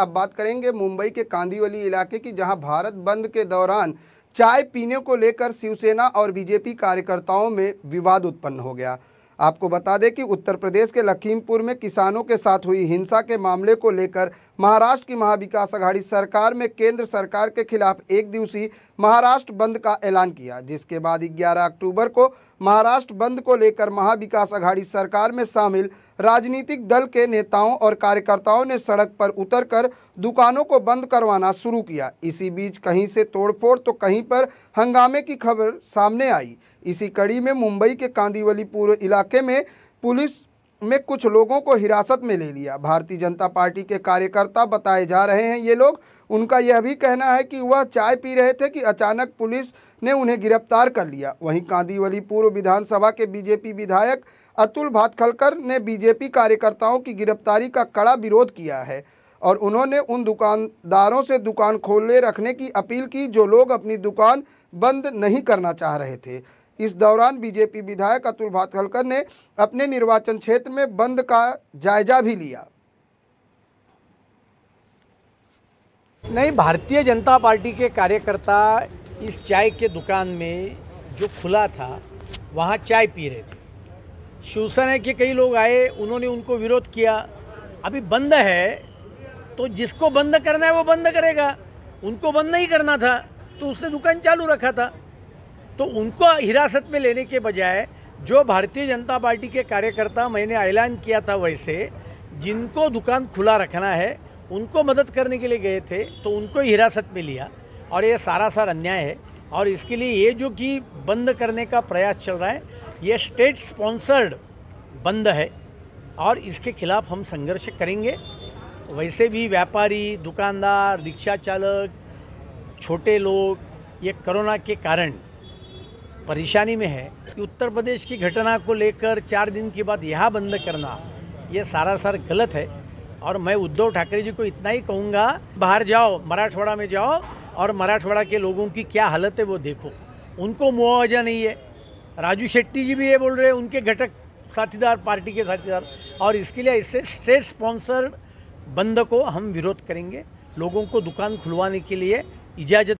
अब बात करेंगे मुंबई के कांदीवली इलाके की जहां भारत बंद के दौरान चाय पीने को लेकर शिवसेना और बीजेपी कार्यकर्ताओं में विवाद उत्पन्न हो गया आपको बता दें कि उत्तर प्रदेश के लखीमपुर में किसानों के साथ हुई हिंसा के मामले को लेकर महाराष्ट्र की महाविकास आघाड़ी सरकार में केंद्र सरकार के खिलाफ एक दिवसीय महाराष्ट्र बंद का ऐलान किया जिसके बाद 11 अक्टूबर को महाराष्ट्र बंद को लेकर महाविकास आघाड़ी सरकार में शामिल राजनीतिक दल के नेताओं और कार्यकर्ताओं ने सड़क पर कर दुकानों को बंद करवाना शुरू किया इसी बीच कहीं से तोड़फोड़ तो कहीं पर हंगामे की खबर सामने आई इसी कड़ी में मुंबई के कांदीवली पूर्व इलाके में पुलिस में कुछ लोगों को हिरासत में ले लिया भारतीय जनता पार्टी के कार्यकर्ता बताए जा रहे हैं ये लोग उनका यह भी कहना है कि वह चाय पी रहे थे कि अचानक पुलिस ने उन्हें गिरफ्तार कर लिया वहीं कांदीवली पूर्व विधानसभा के बीजेपी विधायक अतुल भातखलकर ने बीजेपी कार्यकर्ताओं की गिरफ्तारी का कड़ा विरोध किया है और उन्होंने उन दुकानदारों से दुकान खोले रखने की अपील की जो लोग अपनी दुकान बंद नहीं करना चाह रहे थे इस दौरान बीजेपी विधायक अतुल भातखलकर ने अपने निर्वाचन क्षेत्र में बंद का जायजा भी लिया नहीं भारतीय जनता पार्टी के कार्यकर्ता इस चाय के दुकान में जो खुला था वहाँ चाय पी रहे थे शिवसेना के कई लोग आए उन्होंने उनको विरोध किया अभी बंद है तो जिसको बंद करना है वो बंद करेगा उनको बंद नहीं करना था तो उसने दुकान चालू रखा था तो उनको हिरासत में लेने के बजाय जो भारतीय जनता पार्टी के कार्यकर्ता मैंने ऐलान किया था वैसे जिनको दुकान खुला रखना है उनको मदद करने के लिए गए थे तो उनको हिरासत में लिया और ये सारा सार अन्याय है और इसके लिए ये जो कि बंद करने का प्रयास चल रहा है ये स्टेट स्पॉन्सर्ड बंद है और इसके खिलाफ हम संघर्ष करेंगे वैसे भी व्यापारी दुकानदार रिक्शा चालक छोटे लोग ये कोरोना के कारण परेशानी में है कि उत्तर प्रदेश की घटना को लेकर चार दिन के बाद यहाँ बंद करना ये सारा सार गलत है और मैं उद्धव ठाकरे जी को इतना ही कहूँगा बाहर जाओ मराठवाड़ा में जाओ और मराठवाड़ा के लोगों की क्या हालत है वो देखो उनको मुआवजा नहीं है राजू शेट्टी जी भी ये बोल रहे हैं उनके घटक साथीदार पार्टी के साथीदार और इसके लिए इससे स्टेट स्पॉन्सर्ड बंद को हम विरोध करेंगे लोगों को दुकान खुलवाने के लिए इजाज़त